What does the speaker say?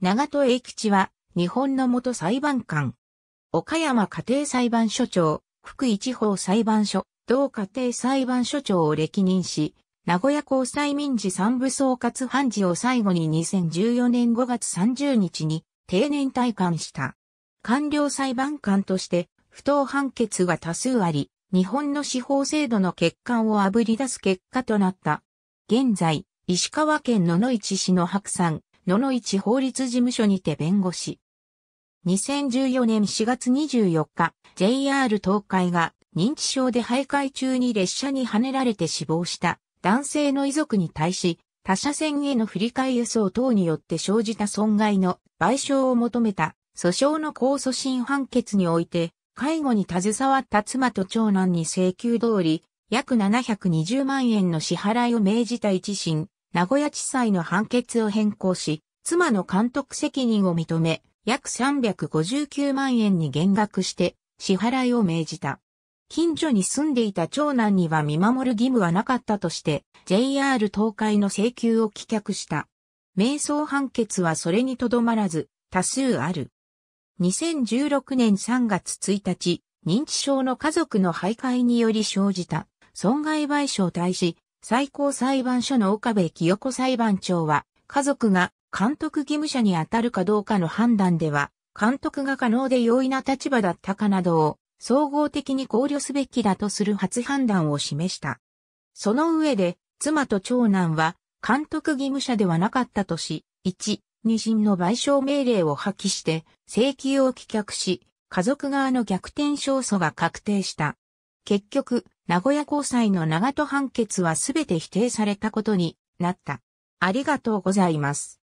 長戸栄吉は、日本の元裁判官。岡山家庭裁判所長、福井地方裁判所、同家庭裁判所長を歴任し、名古屋高裁民事三部総括判事を最後に2014年5月30日に定年退官した。官僚裁判官として、不当判決が多数あり、日本の司法制度の欠陥をあぶり出す結果となった。現在、石川県野々市市の白山、野々市法律事務所にて弁護士。2014年4月24日、JR 東海が認知症で徘徊中に列車にはねられて死亡した男性の遺族に対し、他社線への振り替え輸送等によって生じた損害の賠償を求めた訴訟の控訴審判決において、介護に携わった妻と長男に請求通り、約720万円の支払いを命じた一審、名古屋地裁の判決を変更し、妻の監督責任を認め、約359万円に減額して支払いを命じた。近所に住んでいた長男には見守る義務はなかったとして、JR 東海の請求を棄却した。瞑想判決はそれにとどまらず、多数ある。2016年3月1日、認知症の家族の徘徊により生じた損害賠償対し最高裁判所の岡部清子裁判長は、家族が監督義務者に当たるかどうかの判断では、監督が可能で容易な立場だったかなどを総合的に考慮すべきだとする初判断を示した。その上で、妻と長男は監督義務者ではなかったとし、1、二審の賠償命令を破棄して、請求を棄却し、家族側の逆転勝訴が確定した。結局、名古屋高裁の長戸判決はすべて否定されたことになった。ありがとうございます。